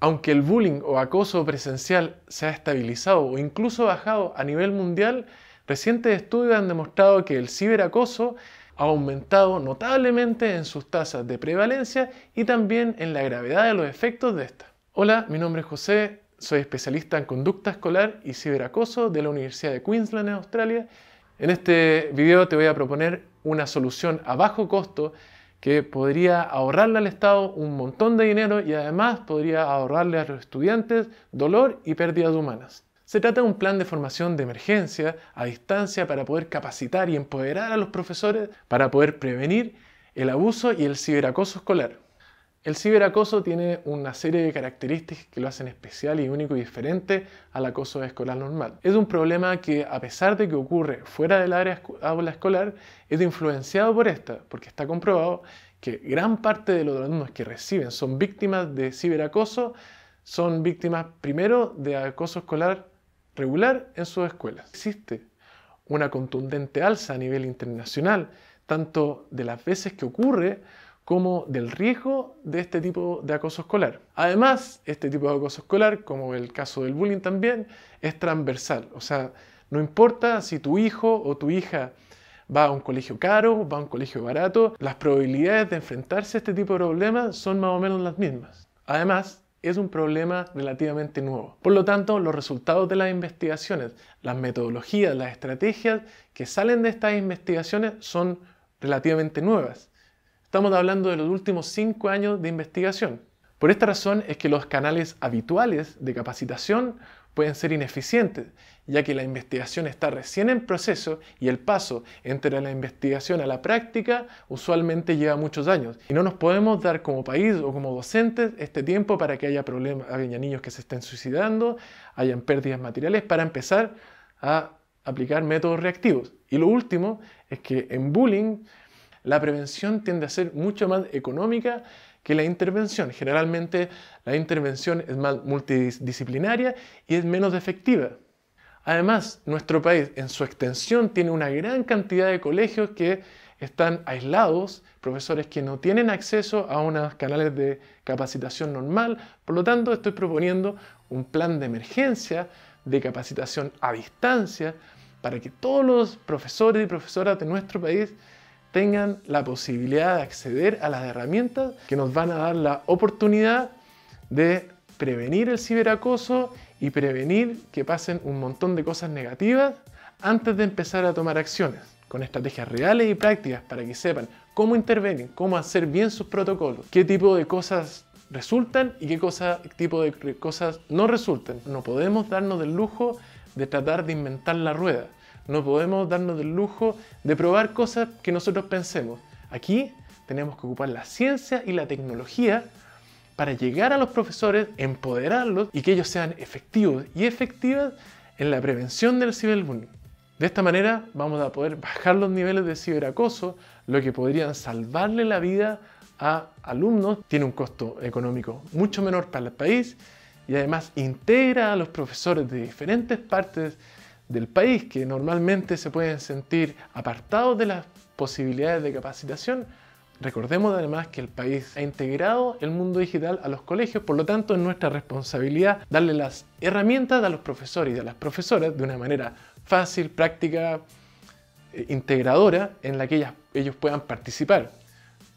Aunque el bullying o acoso presencial se ha estabilizado o incluso bajado a nivel mundial, recientes estudios han demostrado que el ciberacoso ha aumentado notablemente en sus tasas de prevalencia y también en la gravedad de los efectos de esta. Hola, mi nombre es José, soy especialista en conducta escolar y ciberacoso de la Universidad de Queensland en Australia. En este video te voy a proponer una solución a bajo costo que podría ahorrarle al Estado un montón de dinero y además podría ahorrarle a los estudiantes dolor y pérdidas humanas. Se trata de un plan de formación de emergencia a distancia para poder capacitar y empoderar a los profesores para poder prevenir el abuso y el ciberacoso escolar. El ciberacoso tiene una serie de características que lo hacen especial y único y diferente al acoso escolar normal. Es un problema que, a pesar de que ocurre fuera del área aula escolar, es influenciado por esta, porque está comprobado que gran parte de los alumnos que reciben son víctimas de ciberacoso, son víctimas primero de acoso escolar regular en sus escuelas. Existe una contundente alza a nivel internacional, tanto de las veces que ocurre como del riesgo de este tipo de acoso escolar. Además, este tipo de acoso escolar, como el caso del bullying también, es transversal. O sea, no importa si tu hijo o tu hija va a un colegio caro, va a un colegio barato, las probabilidades de enfrentarse a este tipo de problemas son más o menos las mismas. Además, es un problema relativamente nuevo. Por lo tanto, los resultados de las investigaciones, las metodologías, las estrategias que salen de estas investigaciones son relativamente nuevas. Estamos hablando de los últimos cinco años de investigación. Por esta razón es que los canales habituales de capacitación pueden ser ineficientes, ya que la investigación está recién en proceso y el paso entre la investigación a la práctica usualmente lleva muchos años. Y no nos podemos dar como país o como docentes este tiempo para que haya problemas, haya niños que se estén suicidando, hayan pérdidas materiales, para empezar a aplicar métodos reactivos. Y lo último es que en bullying la prevención tiende a ser mucho más económica que la intervención. Generalmente la intervención es más multidisciplinaria y es menos efectiva. Además, nuestro país en su extensión tiene una gran cantidad de colegios que están aislados, profesores que no tienen acceso a unos canales de capacitación normal. Por lo tanto, estoy proponiendo un plan de emergencia de capacitación a distancia para que todos los profesores y profesoras de nuestro país tengan la posibilidad de acceder a las herramientas que nos van a dar la oportunidad de prevenir el ciberacoso y prevenir que pasen un montón de cosas negativas antes de empezar a tomar acciones, con estrategias reales y prácticas para que sepan cómo intervenir, cómo hacer bien sus protocolos, qué tipo de cosas resultan y qué cosa, tipo de cosas no resultan. No podemos darnos el lujo de tratar de inventar la rueda. No podemos darnos el lujo de probar cosas que nosotros pensemos. Aquí tenemos que ocupar la ciencia y la tecnología para llegar a los profesores, empoderarlos y que ellos sean efectivos y efectivas en la prevención del ciberbullying. De esta manera vamos a poder bajar los niveles de ciberacoso, lo que podría salvarle la vida a alumnos. Tiene un costo económico mucho menor para el país y además integra a los profesores de diferentes partes del país, que normalmente se pueden sentir apartados de las posibilidades de capacitación, Recordemos además que el país ha integrado el mundo digital a los colegios, por lo tanto es nuestra responsabilidad darle las herramientas a los profesores y a las profesoras de una manera fácil, práctica, eh, integradora, en la que ellos puedan participar.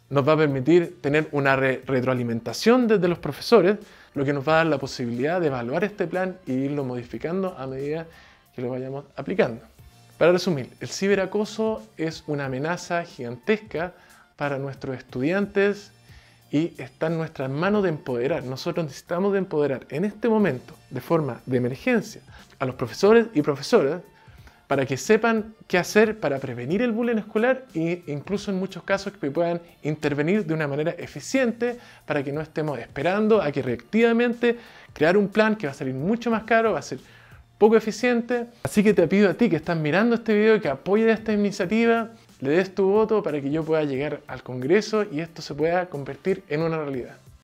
Nos va a permitir tener una retroalimentación desde los profesores, lo que nos va a dar la posibilidad de evaluar este plan e irlo modificando a medida que que lo vayamos aplicando. Para resumir, el ciberacoso es una amenaza gigantesca para nuestros estudiantes y está en nuestras manos de empoderar. Nosotros necesitamos de empoderar en este momento, de forma de emergencia, a los profesores y profesoras para que sepan qué hacer para prevenir el bullying escolar e incluso en muchos casos que puedan intervenir de una manera eficiente para que no estemos esperando a que reactivamente crear un plan que va a salir mucho más caro, va a ser poco eficiente. Así que te pido a ti que estás mirando este video que apoyes esta iniciativa, le des tu voto para que yo pueda llegar al Congreso y esto se pueda convertir en una realidad.